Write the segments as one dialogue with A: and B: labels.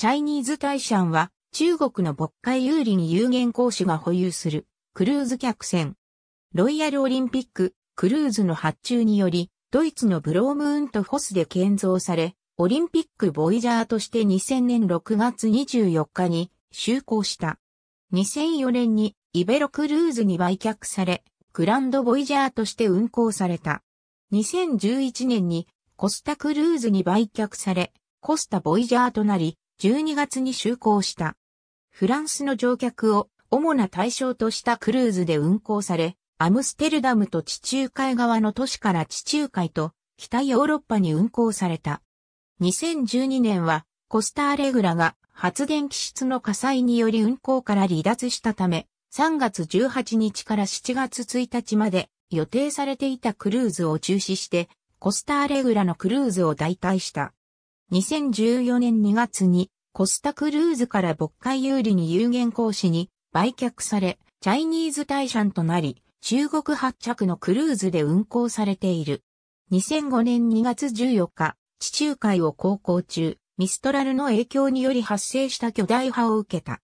A: チャイニーズ大シャンは中国の渤海有林有限公司が保有するクルーズ客船。ロイヤルオリンピッククルーズの発注によりドイツのブロームウントホスで建造され、オリンピックボイジャーとして2000年6月24日に就航した。2004年にイベロクルーズに売却され、グランドボイジャーとして運航された。2011年にコスタクルーズに売却され、コスタボイジャーとなり、12月に就航した。フランスの乗客を主な対象としたクルーズで運航され、アムステルダムと地中海側の都市から地中海と北ヨーロッパに運航された。2012年はコスタアレグラが発電機室の火災により運航から離脱したため、3月18日から7月1日まで予定されていたクルーズを中止して、コスタアレグラのクルーズを代替した。2014年2月にコスタクルーズから渤海有利に有限行使に売却され、チャイニーズ大社となり、中国発着のクルーズで運航されている。2005年2月14日、地中海を航行中、ミストラルの影響により発生した巨大波を受けた。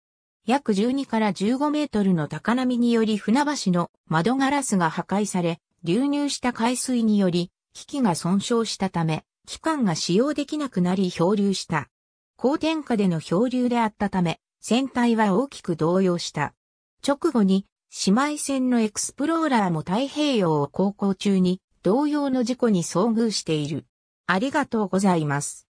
A: 約12から15メートルの高波により船橋の窓ガラスが破壊され、流入した海水により、機器が損傷したため、機関が使用できなくなり漂流した。高天下での漂流であったため、船体は大きく動揺した。直後に、姉妹船のエクスプローラーも太平洋を航行中に、同様の事故に遭遇している。ありがとうございます。